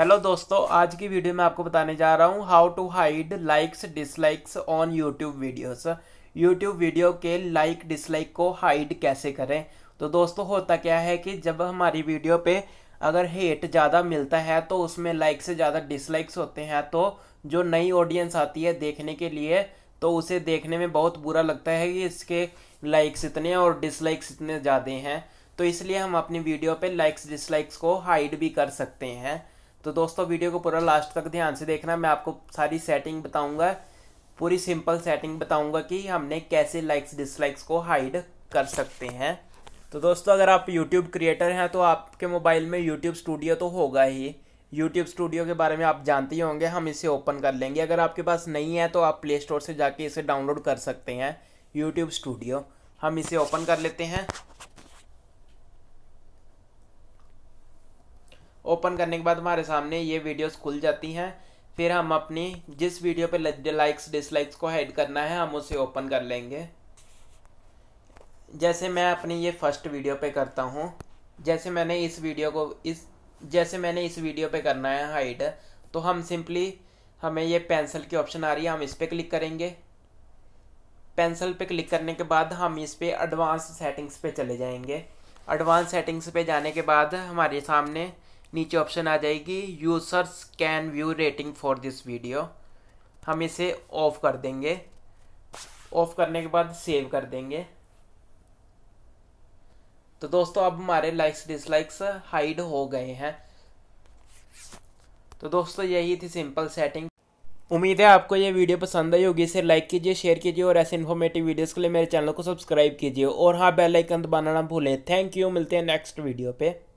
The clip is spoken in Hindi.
हेलो दोस्तों आज की वीडियो में आपको बताने जा रहा हूँ how to hide likes dislikes on YouTube videos YouTube video के लाइक डिसलाइक को हाइड कैसे करें तो दोस्तों होता क्या है कि जब हमारी वीडियो पे अगर हेट ज़्यादा मिलता है तो उसमें लाइक से ज़्यादा डिसलाइक्स होते हैं तो जो नई ऑडियंस आती है देखने के लिए तो उसे देखने में बहुत बुरा लगता है कि इसके लाइक्स इतने और डिसलाइक्स इतने ज़्यादा हैं तो इसलिए हम अपनी वीडियो पे लाइक्स डिसलाइक्स को हाइड भी कर सकते हैं तो दोस्तों वीडियो को पूरा लास्ट तक ध्यान से देखना मैं आपको सारी सेटिंग बताऊंगा पूरी सिंपल सेटिंग बताऊंगा कि हमने कैसे लाइक्स डिसलाइक्स को हाइड कर सकते हैं तो दोस्तों अगर आप यूट्यूब क्रिएटर हैं तो आपके मोबाइल में यूट्यूब स्टूडियो तो होगा ही यूट्यूब स्टूडियो के बारे में आप जानते ही होंगे हम इसे ओपन कर लेंगे अगर आपके पास नहीं है तो आप प्ले स्टोर से जाके इसे डाउनलोड कर सकते हैं यूट्यूब स्टूडियो हम इसे ओपन कर लेते हैं ओपन करने के बाद हमारे सामने ये वीडियोस खुल जाती हैं फिर हम अपनी जिस वीडियो पे लाइक्स डिसलाइक्स को हेड करना है हम उसे ओपन कर लेंगे जैसे मैं अपनी ये फर्स्ट वीडियो पे करता हूँ जैसे मैंने इस वीडियो को इस जैसे मैंने इस वीडियो पे करना है हाइड तो हम सिंपली हमें ये पेंसिल की ऑप्शन आ रही है हम इस पर क्लिक करेंगे पेंसिल पे क्लिक करने के बाद हम इस पर एडवांस सेटिंग्स पे चले जाएंगे एडवांस सेटिंग्स पे जाने के बाद हमारे सामने नीचे ऑप्शन आ जाएगी users can view rating for this video हम इसे ऑफ कर देंगे ऑफ करने के बाद सेव कर देंगे तो दोस्तों अब हमारे लाइक्स डिसलाइक्स हाइड हो गए हैं तो दोस्तों यही थी सिंपल सेटिंग उम्मीद है आपको ये वीडियो पसंद आई होगी इसे लाइक कीजिए शेयर कीजिए और ऐसे इन्फॉर्मेटिव वीडियोस के लिए मेरे चैनल को सब्सक्राइब कीजिए और हाँ बेल आइकन दबाना ना भूलें थैंक यू मिलते हैं नेक्स्ट वीडियो पे